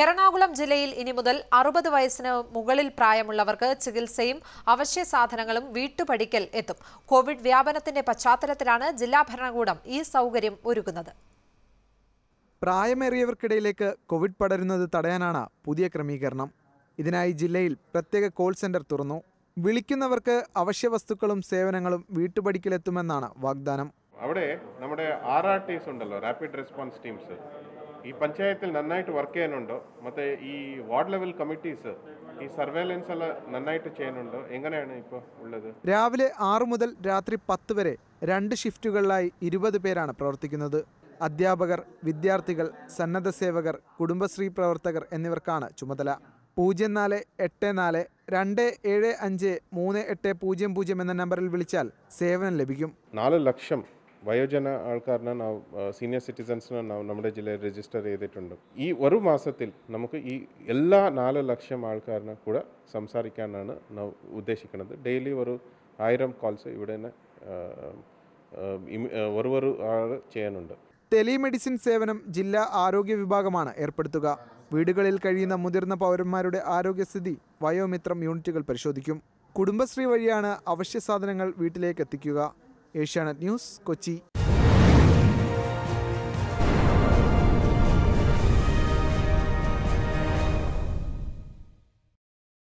എറണാകുളം ജില്ലയിൽ ഇനി മുതൽ അറുപത് വയസ്സിന് മുകളിൽ പ്രായമുള്ളവർക്ക് ചികിത്സയും അവശ്യ സാധനങ്ങളും വീട്ടുപടിക്കൽ എത്തും കോവിഡ് വ്യാപനത്തിന്റെ പശ്ചാത്തലത്തിലാണ് ജില്ലാ ഭരണകൂടം ഈ സൗകര്യം ഒരുക്കുന്നത് പ്രായമേറിയവർക്കിടയിലേക്ക് കോവിഡ് പടരുന്നത് തടയാനാണ് പുതിയ ക്രമീകരണം ഇതിനായി ജില്ലയിൽ പ്രത്യേക കോൾ സെന്റർ തുറന്നു വിളിക്കുന്നവർക്ക് അവശ്യ വസ്തുക്കളും സേവനങ്ങളും വീട്ടുപടിക്കലെത്തുമെന്നാണ് വാഗ്ദാനം അവിടെ നമ്മുടെ ആർ ആർ ടീസ് ഉണ്ടല്ലോ റാപ്പിഡ് റെസ്പോൺസ് ടീംസ് ഈ പഞ്ചായത്തിൽ നന്നായിട്ട് വർക്ക് ചെയ്യാനുണ്ടോ മറ്റേ ഈ വാർഡ് ലെവൽ കമ്മിറ്റീസ് ഈ സർവേലൻസ് എല്ലാം നന്നായിട്ട് ചെയ്യാനുണ്ടോ എങ്ങനെയാണ് ഇപ്പോൾ ഉള്ളത് രാവിലെ ആറു മുതൽ രാത്രി പത്ത് വരെ രണ്ട് ഷിഫ്റ്റുകളിലായി ഇരുപത് പേരാണ് പ്രവർത്തിക്കുന്നത് അധ്യാപകർ വിദ്യാർത്ഥികൾ സന്നദ്ധ സേവകർ കുടുംബശ്രീ പ്രവർത്തകർ എന്നിവർക്കാണ് ചുമതല പൂജ്യം നാല് എട്ട് നാല് രണ്ട് ഏഴ് അഞ്ച് മൂന്ന് എട്ട് പൂജ്യം പൂജ്യം എന്ന നമ്പറിൽ വിളിച്ചാൽ സേവനം ലഭിക്കും നാല് ലക്ഷം വയോജന ആൾക്കാരനെ നാം സീനിയർ സിറ്റിസൻസിനെ നാം നമ്മുടെ ജില്ലയിൽ രജിസ്റ്റർ ചെയ്തിട്ടുണ്ട് ഈ ഒരു മാസത്തിൽ നമുക്ക് ഈ എല്ലാ നാല് ലക്ഷം ആൾക്കാരനെ കൂടെ സംസാരിക്കാനാണ് ഉദ്ദേശിക്കുന്നത് ഡെയിലി ഒരു ആയിരം കോൾസ് ഇവിടെ ഒരു ഒരു ആൾ ചെയ്യാനുണ്ട് ടെലിമെഡിസിൻ സേവനം ജില്ലാ ആരോഗ്യ വിഭാഗമാണ് ഏർപ്പെടുത്തുക വീടുകളിൽ കഴിയുന്ന മുതിർന്ന പൗരന്മാരുടെ ആരോഗ്യസ്ഥിതി വയോമിത്രം യൂണിറ്റുകൾ പരിശോധിക്കും കുടുംബശ്രീ വഴിയാണ് അവശ്യ സാധനങ്ങൾ വീട്ടിലേക്ക് എത്തിക്കുക ഏഷ്യാനെറ്റ് ന്യൂസ് കൊച്ചി